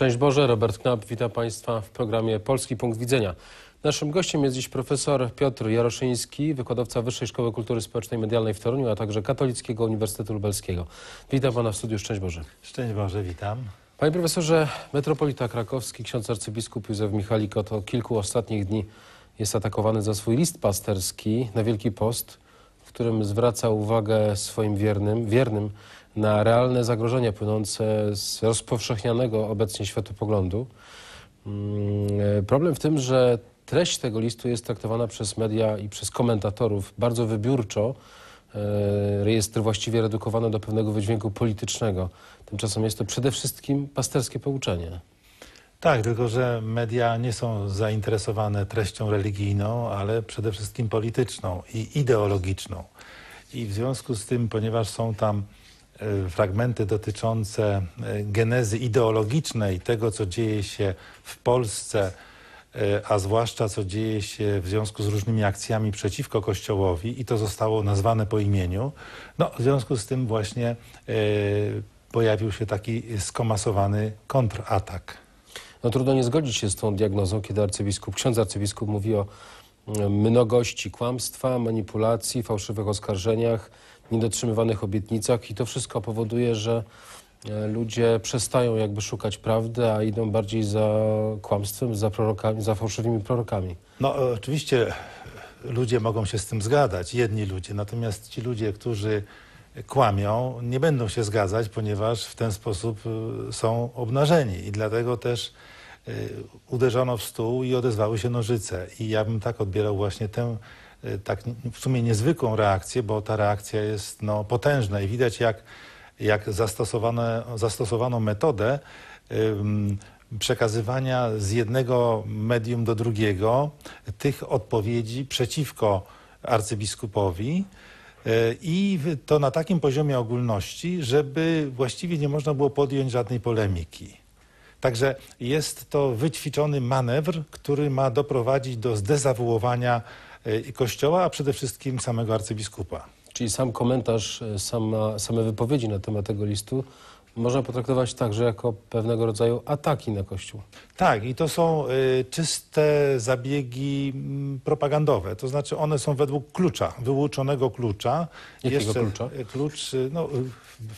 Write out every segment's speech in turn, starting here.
Szczęść Boże, Robert Knap, witam Państwa w programie Polski Punkt Widzenia. Naszym gościem jest dziś profesor Piotr Jaroszyński, wykładowca Wyższej Szkoły Kultury Społecznej i Medialnej w Toruniu, a także Katolickiego Uniwersytetu Lubelskiego. Witam Pana w studiu, szczęść Boże. Szczęść Boże, witam. Panie profesorze, metropolita krakowski, ksiądz arcybiskup Józef Michalik od kilku ostatnich dni jest atakowany za swój list pasterski na Wielki Post, w którym zwraca uwagę swoim wiernym, wiernym na realne zagrożenia płynące z rozpowszechnianego obecnie światopoglądu. Mm, problem w tym, że treść tego listu jest traktowana przez media i przez komentatorów bardzo wybiórczo. E, rejestr właściwie redukowana do pewnego wydźwięku politycznego. Tymczasem jest to przede wszystkim pasterskie pouczenie. Tak, tylko że media nie są zainteresowane treścią religijną, ale przede wszystkim polityczną i ideologiczną. I w związku z tym, ponieważ są tam Y, fragmenty dotyczące y, genezy ideologicznej tego, co dzieje się w Polsce, y, a zwłaszcza co dzieje się w związku z różnymi akcjami przeciwko Kościołowi i to zostało nazwane po imieniu, no w związku z tym właśnie pojawił się taki skomasowany kontratak. No trudno nie zgodzić się z tą diagnozą, kiedy arcybiskup, ksiądz arcybiskup mówi o mnogości kłamstwa, manipulacji, fałszywych oskarżeniach, niedotrzymywanych obietnicach i to wszystko powoduje, że e, ludzie przestają jakby szukać prawdy, a idą bardziej za kłamstwem, za prorokami, za fałszywymi prorokami. No e, oczywiście ludzie mogą się z tym zgadzać, jedni ludzie, natomiast ci ludzie, którzy kłamią, nie będą się zgadzać, ponieważ w ten sposób e, są obnażeni i dlatego też uderzono w stół i odezwały się nożyce. I ja bym tak odbierał właśnie tę Y, tak w sumie niezwykłą reakcję, bo ta reakcja jest no, potężna i widać jak, jak zastosowane, zastosowano metodę ym, przekazywania z jednego medium do drugiego tych odpowiedzi przeciwko arcybiskupowi y, i to na takim poziomie ogólności, żeby właściwie nie można było podjąć żadnej polemiki. Także jest to wyćwiczony manewr, który ma doprowadzić do zdezawuowania E, Kościoła, a przede wszystkim samego arcybiskupa. Czyli sam komentarz, e, sama, same wypowiedzi na temat tego listu można potraktować także jako pewnego rodzaju ataki na Kościół. Tak, i to są y, czyste zabiegi mm, propagandowe. To znaczy one są według klucza, wyłuczonego klucza. Jakiego Jeszcze, klucza? Klucz, no,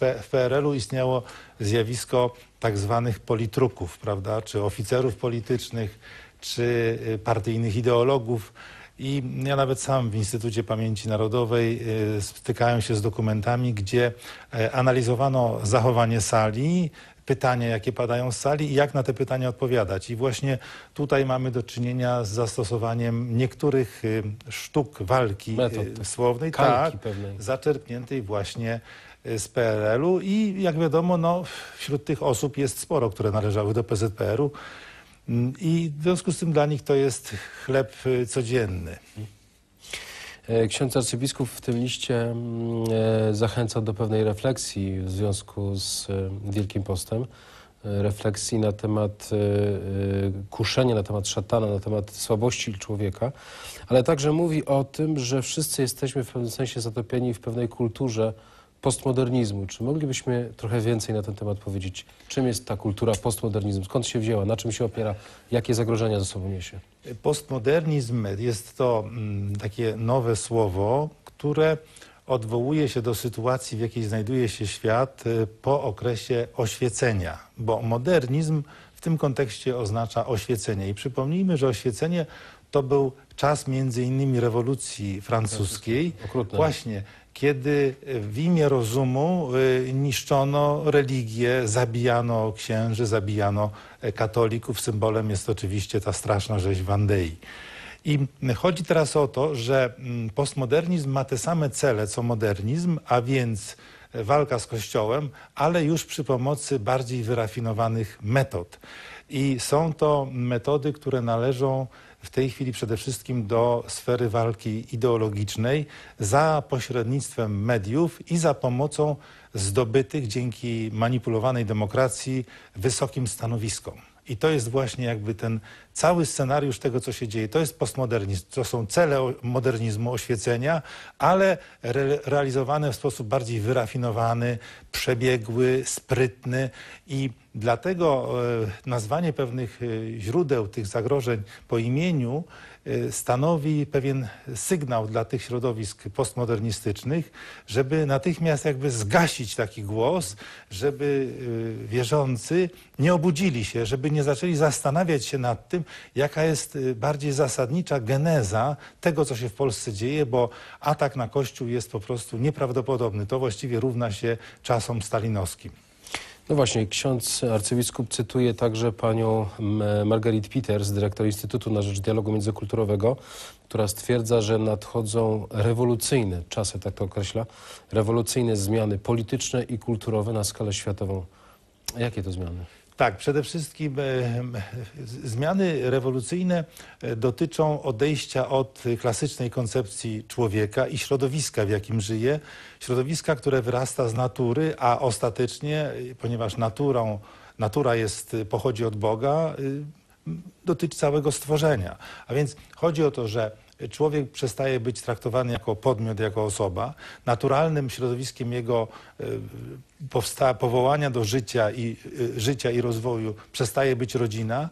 w, w PRL-u istniało zjawisko tak zwanych politruków, prawda, czy oficerów politycznych, czy partyjnych ideologów. I ja nawet sam w Instytucie Pamięci Narodowej y, stykałem się z dokumentami, gdzie y, analizowano zachowanie sali, pytania, jakie padają z sali i jak na te pytania odpowiadać. I właśnie tutaj mamy do czynienia z zastosowaniem niektórych y, sztuk walki Metod. słownej, tak, zaczerpniętej właśnie z PRL-u i jak wiadomo no, wśród tych osób jest sporo, które należały do PZPR-u. Mm, I w związku z tym dla nich to jest chleb y, codzienny. E, ksiądz arcybiskup w tym liście mm, e, zachęca do pewnej refleksji w związku z e, Wielkim Postem. Refleksji na temat kuszenia, na temat szatana, na temat słabości człowieka, ale także mówi o tym, że wszyscy jesteśmy w pewnym sensie zatopieni w pewnej kulturze postmodernizmu. Czy moglibyśmy trochę więcej na ten temat powiedzieć? Czym jest ta kultura postmodernizmu? Skąd się wzięła? Na czym się opiera? Jakie zagrożenia ze sobą niesie? Postmodernizm jest to mm, takie nowe słowo, które odwołuje się do sytuacji, w jakiej znajduje się świat y, po okresie oświecenia, bo modernizm w tym kontekście oznacza oświecenie. I przypomnijmy, że oświecenie to był czas między innymi rewolucji francuskiej. Okrutne. Właśnie kiedy w imię rozumu y, niszczono religię, zabijano księży, zabijano e, katolików. Symbolem jest oczywiście ta straszna rzeź Wandei. I chodzi teraz o to, że postmodernizm ma te same cele co modernizm, a więc e, walka z Kościołem, ale już przy pomocy bardziej wyrafinowanych metod. I są to metody, które należą w tej chwili przede wszystkim do sfery walki ideologicznej za pośrednictwem mediów i za pomocą zdobytych dzięki manipulowanej demokracji wysokim stanowiskom. I to jest właśnie jakby ten cały scenariusz tego, co się dzieje. To jest postmodernizm, to są cele modernizmu, oświecenia, ale re realizowane w sposób bardziej wyrafinowany, przebiegły, sprytny i dlatego e, nazwanie pewnych e, źródeł tych zagrożeń po imieniu Y, stanowi pewien sygnał dla tych środowisk postmodernistycznych, żeby natychmiast jakby zgasić taki głos, żeby y, wierzący nie obudzili się, żeby nie zaczęli zastanawiać się nad tym, jaka jest y, bardziej zasadnicza geneza tego, co się w Polsce dzieje, bo atak na Kościół jest po prostu nieprawdopodobny. To właściwie równa się czasom stalinowskim. No właśnie, ksiądz arcybiskup cytuje także panią Margaret Peters, dyrektor Instytutu na Rzecz Dialogu Międzykulturowego, która stwierdza, że nadchodzą rewolucyjne, czasy tak to określa, rewolucyjne zmiany polityczne i kulturowe na skalę światową. Jakie to zmiany? Tak, przede wszystkim e, zmiany rewolucyjne e, dotyczą odejścia od klasycznej koncepcji człowieka i środowiska, w jakim żyje. Środowiska, które wyrasta z natury, a ostatecznie, e, ponieważ naturą, natura jest, pochodzi od Boga, dotyczy całego stworzenia. A więc chodzi o to, że człowiek przestaje być traktowany jako podmiot, jako osoba. Naturalnym środowiskiem jego e, powsta- powołania do życia i, e, życia i rozwoju przestaje być rodzina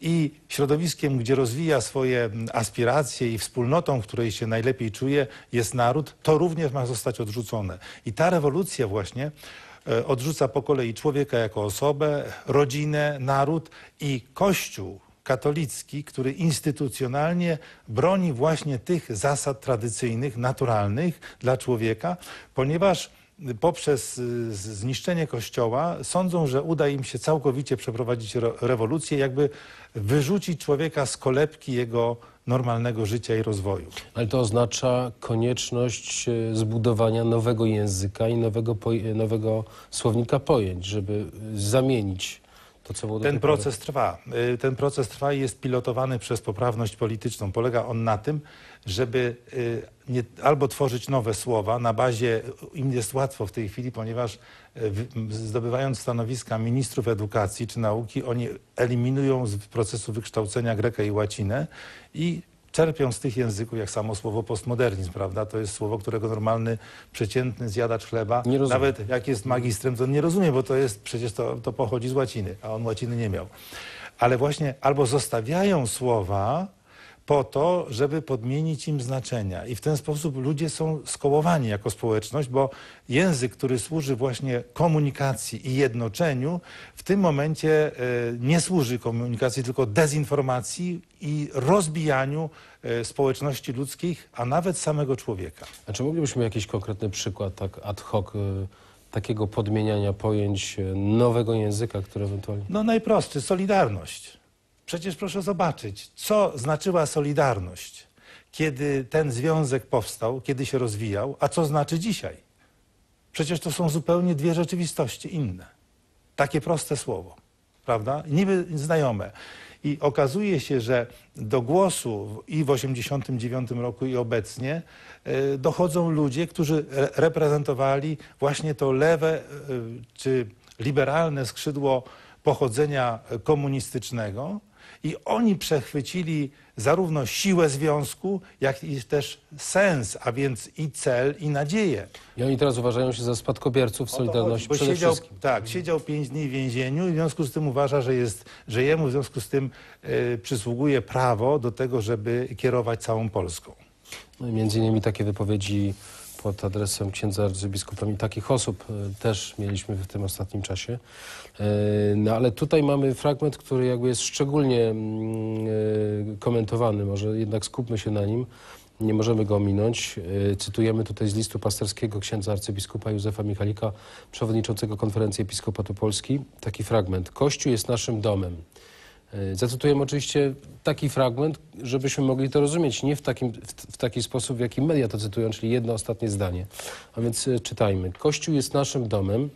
i środowiskiem, gdzie rozwija swoje aspiracje i wspólnotą, w której się najlepiej czuje, jest naród, to również ma zostać odrzucone. I ta rewolucja właśnie e, odrzuca po kolei człowieka jako osobę, rodzinę, naród i Kościół katolicki, który instytucjonalnie broni właśnie tych zasad tradycyjnych, naturalnych dla człowieka, ponieważ poprzez y, zniszczenie kościoła sądzą, że uda im się całkowicie przeprowadzić rewolucję, jakby wyrzucić człowieka z kolebki jego normalnego życia i rozwoju. Ale to oznacza konieczność y, zbudowania nowego języka i nowego, nowego słownika pojęć, żeby y, zamienić to, co było Ten proces trwa. Y, ten proces trwa i jest pilotowany przez poprawność polityczną. Polega on na tym, żeby y, nie, albo tworzyć nowe słowa na bazie, y, im jest łatwo w tej chwili, ponieważ zdobywając stanowiska ministrów edukacji czy nauki, oni eliminują z procesu wykształcenia grekę i łacinę i czerpią z tych języków, jak samo słowo postmodernizm, prawda? To jest słowo, którego normalny, przeciętny zjadacz chleba, nawet jak jest magistrem, to on nie rozumie, bo to jest przecież to, to pochodzi z łaciny, a on łaciny nie miał. Ale właśnie albo zostawiają słowa, po to, żeby podmienić im znaczenia. I w ten sposób ludzie są skołowani jako społeczność, bo język, który służy właśnie komunikacji i jednoczeniu, w tym momencie e, nie służy komunikacji, tylko dezinformacji i rozbijaniu e, społeczności ludzkich, a nawet samego człowieka. A czy moglibyśmy jakiś konkretny przykład tak ad hoc e, takiego podmieniania pojęć nowego języka, które ewentualnie... No najprostszy, solidarność Przecież proszę zobaczyć, co znaczyła Solidarność, kiedy ten związek powstał, kiedy się rozwijał, a co znaczy dzisiaj. Przecież to są zupełnie dwie rzeczywistości inne. Takie proste słowo, prawda? Niby znajome. I okazuje się, że do głosu i w 1989 roku i obecnie e, dochodzą ludzie, którzy reprezentowali właśnie to lewe e, czy liberalne skrzydło pochodzenia komunistycznego, i oni przechwycili zarówno siłę związku, jak i też sens, a więc i cel, i nadzieję. I oni teraz uważają się za spadkobierców Solidarności chodzi, przede siedział, wszystkim. Tak, siedział pięć dni w więzieniu i w związku z tym uważa, że, jest, że jemu w związku z tym y, przysługuje prawo do tego, żeby kierować całą Polską. No i między innymi takie wypowiedzi pod adresem księdza arcybiskupa i takich osób e, też mieliśmy w tym ostatnim czasie. E, no ale tutaj mamy fragment, który jakby jest szczególnie mm, e, komentowany, może jednak skupmy się na nim. Nie możemy go ominąć. Cytujemy tutaj z listu pasterskiego księdza arcybiskupa Józefa Michalika, przewodniczącego konferencji Episkopatu Polski. Taki fragment. Kościół jest naszym domem. E, Zacytujemy oczywiście taki fragment, żebyśmy mogli to rozumieć, nie w, takim, w, taki sposób, w jaki media to cytują, czyli jedno ostatnie zdanie. A więc e, czytajmy. Kościół jest naszym domem.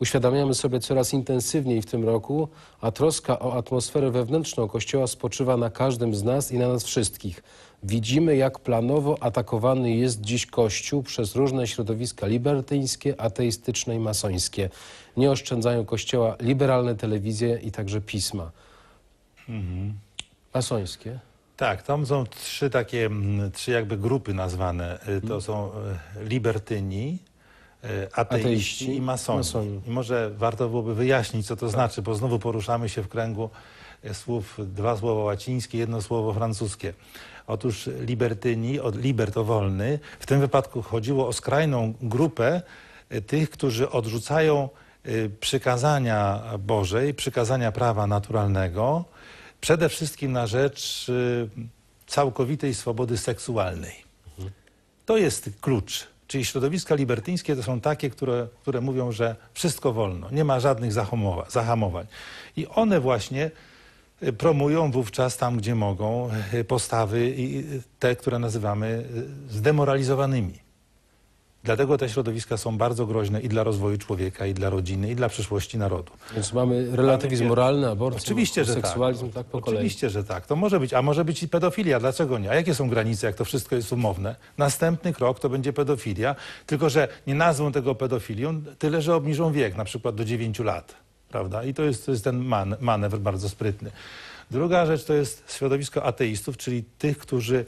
Uświadamiamy sobie coraz intensywniej w tym roku, a troska o atmosferę wewnętrzną Kościoła spoczywa na każdym z nas i na nas wszystkich. Widzimy, jak planowo atakowany jest dziś Kościół przez różne środowiska libertyńskie, ateistyczne i masońskie. Nie oszczędzają Kościoła liberalne telewizje i także pisma. Mhm. Masońskie. Tak, tam są trzy takie, mm, trzy jakby grupy nazwane. Y, to mhm. są y, libertyni, y, ateiści, ateiści i masoni. masoni. I może warto byłoby wyjaśnić, co to tak. znaczy, bo znowu poruszamy się w kręgu słów, dwa słowa łacińskie, jedno słowo francuskie. Otóż libertyni, od libert wolny, w tym wypadku chodziło o skrajną grupę tych, którzy odrzucają Y, przykazania Bożej, przykazania prawa naturalnego, przede wszystkim na rzecz y, całkowitej swobody seksualnej. To jest klucz. Czyli środowiska libertyńskie to są takie, które, które mówią, że wszystko wolno, nie ma żadnych zahamowań. I one właśnie y, promują wówczas tam, gdzie mogą, postawy te, które nazywamy zdemoralizowanymi. Dlatego te środowiska są bardzo groźne i dla rozwoju człowieka, i dla rodziny, i dla przyszłości narodu. Więc mamy relatywizm mamy, moralny, aborcję, oczywiście, że tak. seksualizm, tak, tak po kolei. Oczywiście, że tak. To może być, a może być i pedofilia. Dlaczego nie? A jakie są granice, jak to wszystko jest umowne? Następny krok to będzie pedofilia, tylko że nie nazwą tego pedofilią, tyle że obniżą wiek, na przykład do 9 lat. Prawda? I to jest, to jest ten man, manewr bardzo sprytny. Druga rzecz to jest środowisko ateistów, czyli tych, którzy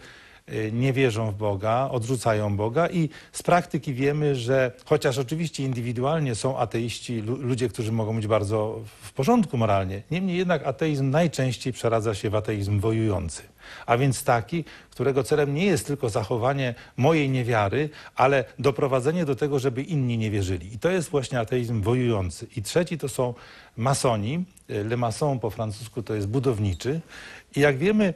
Y, nie wierzą w Boga, odrzucają Boga i z praktyki wiemy, że chociaż oczywiście indywidualnie są ateiści, ludzie, którzy mogą być bardzo w porządku moralnie, niemniej jednak ateizm najczęściej przeradza się w ateizm wojujący. A więc taki, którego celem nie jest tylko zachowanie mojej niewiary, ale doprowadzenie do tego, żeby inni nie wierzyli. I to jest właśnie ateizm wojujący. I trzeci to są masoni. Y, Le maçon po francusku to jest budowniczy. I jak wiemy,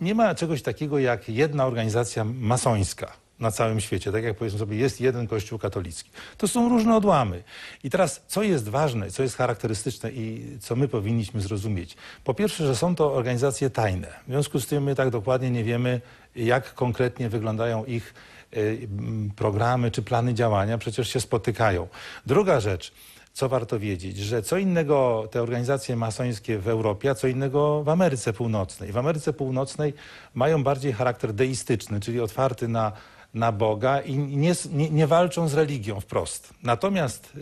nie ma czegoś takiego jak jedna organizacja masońska na całym świecie. Tak jak powiedzmy sobie, jest jeden kościół katolicki. To są różne odłamy. I teraz, co jest ważne, co jest charakterystyczne i co my powinniśmy zrozumieć? Po pierwsze, że są to organizacje tajne. W związku z tym my tak dokładnie nie wiemy, jak konkretnie wyglądają ich y, programy czy plany działania. Przecież się spotykają. Druga rzecz, co warto wiedzieć, że co innego te organizacje masońskie w Europie, a co innego w Ameryce Północnej. W Ameryce Północnej mają bardziej charakter deistyczny, czyli otwarty na na Boga i nie, nie, nie, walczą z religią wprost. Natomiast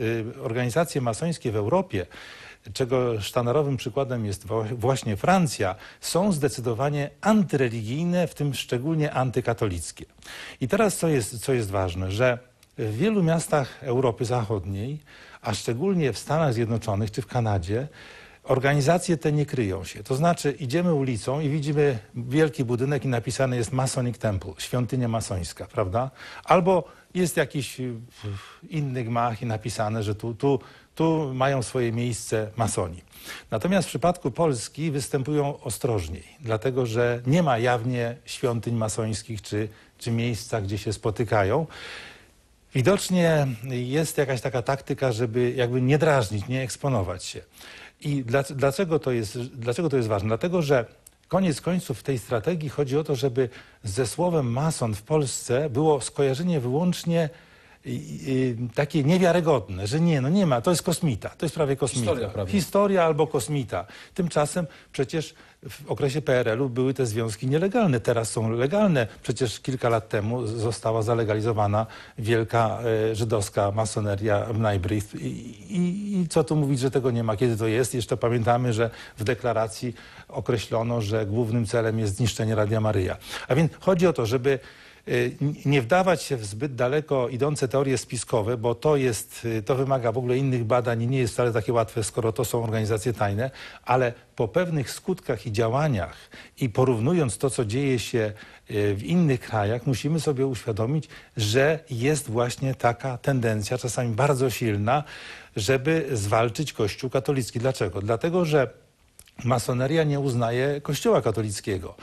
y, organizacje masońskie w Europie, czego sztandarowym przykładem jest właśnie Francja, są zdecydowanie antyreligijne, w tym szczególnie antykatolickie. I teraz co jest, co jest ważne, że w wielu miastach Europy Zachodniej a szczególnie w Stanach Zjednoczonych czy w Kanadzie, organizacje te nie kryją się. To znaczy idziemy ulicą i widzimy wielki budynek i napisane jest Masonic Temple, świątynia masońska, prawda? Albo jest jakiś y, inny gmach i napisane, że tu, tu, tu mają swoje miejsce masoni. Natomiast w przypadku Polski występują ostrożniej, dlatego że nie ma jawnie świątyń masońskich czy, czy miejsca, gdzie się spotykają. Widocznie jest jakaś taka taktyka, żeby jakby nie drażnić, nie eksponować się. I dlaczego, to jest, dlaczego to jest ważne? Dlatego, że koniec końców w tej strategii chodzi o to, żeby ze słowem mason w Polsce było skojarzenie wyłącznie Y, takie niewiarygodne, że nie, no nie ma, to jest kosmita, to jest prawie kosmita. Historia, prawie. Historia albo kosmita. Tymczasem przecież w okresie PRL-u były te związki nielegalne, teraz są legalne. Przecież kilka lat temu została zalegalizowana wielka e, żydowska masoneria w Najbryth. I, i, I, co tu mówić, że tego nie ma, kiedy to jest? Jeszcze pamiętamy, że w deklaracji określono, że głównym celem jest zniszczenie Radia Maryja. A więc chodzi o to, żeby Y, nie wdawać się w zbyt daleko idące teorie spiskowe, bo to jest, y, to wymaga w ogóle innych badań i nie jest wcale takie łatwe, skoro to są organizacje tajne, ale po pewnych skutkach i działaniach i porównując to, co dzieje się y, w innych krajach, musimy sobie uświadomić, że jest właśnie taka tendencja, czasami bardzo silna, żeby zwalczyć Kościół katolicki. Dlaczego? Dlatego, że masoneria nie uznaje Kościoła katolickiego.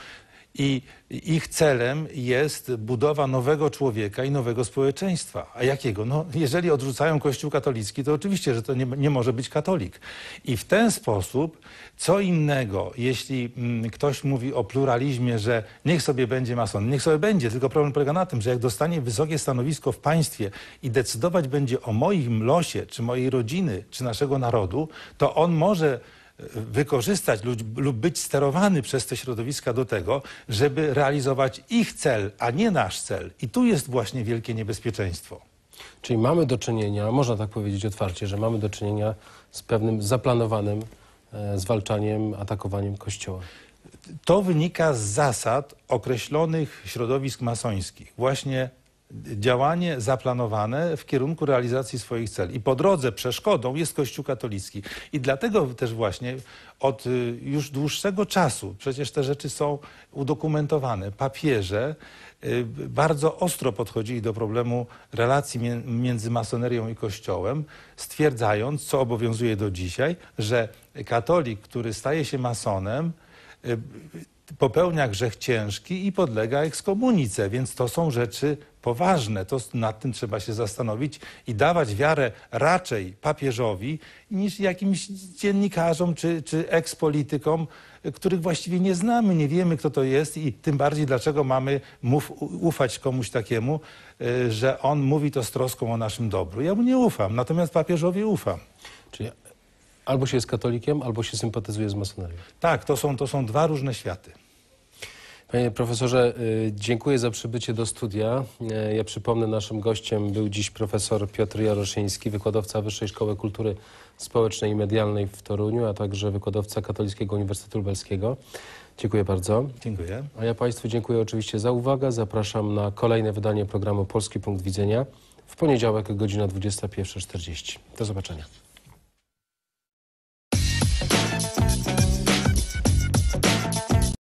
I ich celem jest budowa nowego człowieka i nowego społeczeństwa. A jakiego? No, jeżeli odrzucają Kościół katolicki, to oczywiście, że to nie, nie może być katolik. I w ten sposób co innego, jeśli mm, ktoś mówi o pluralizmie, że niech sobie będzie mason, niech sobie będzie, tylko problem polega na tym, że jak dostanie wysokie stanowisko w państwie i decydować będzie o moim losie, czy mojej rodziny, czy naszego narodu, to on może wykorzystać lub, być sterowany przez te środowiska do tego, żeby realizować ich cel, a nie nasz cel. I tu jest właśnie wielkie niebezpieczeństwo. Czyli mamy do czynienia, można tak powiedzieć otwarcie, że mamy do czynienia z pewnym zaplanowanym e, zwalczaniem, atakowaniem Kościoła. To wynika z zasad określonych środowisk masońskich, właśnie działanie zaplanowane w kierunku realizacji swoich cel. I po drodze przeszkodą jest Kościół katolicki. I dlatego też właśnie od y, już dłuższego czasu, przecież te rzeczy są udokumentowane, papieże y, bardzo ostro podchodzili do problemu relacji między masonerią i Kościołem, stwierdzając, co obowiązuje do dzisiaj, że katolik, który staje się masonem, y, popełnia grzech ciężki i podlega ekskomunice, więc to są rzeczy poważne. To nad tym trzeba się zastanowić i dawać wiarę raczej papieżowi niż jakimś dziennikarzom czy, czy ekspolitykom, których właściwie nie znamy, nie wiemy kto to jest i tym bardziej dlaczego mamy mów, ufać komuś takiemu, e, że on mówi to z troską o naszym dobru. Ja mu nie ufam, natomiast papieżowi ufam. Czyli Albo się jest katolikiem, albo się sympatyzuje z masonerią. Tak, to są, to są dwa różne światy. Panie profesorze, y, dziękuję za przybycie do studia. Y, ja przypomnę, naszym gościem był dziś profesor Piotr Jaroszyński, wykładowca Wyższej Szkoły Kultury Społecznej i Medialnej w Toruniu, a także wykładowca Katolickiego Uniwersytetu Lubelskiego. Dziękuję bardzo. Dziękuję. A ja Państwu dziękuję oczywiście za uwagę. Zapraszam na kolejne wydanie programu Polski Punkt Widzenia w poniedziałek godzina 21.40. Do zobaczenia.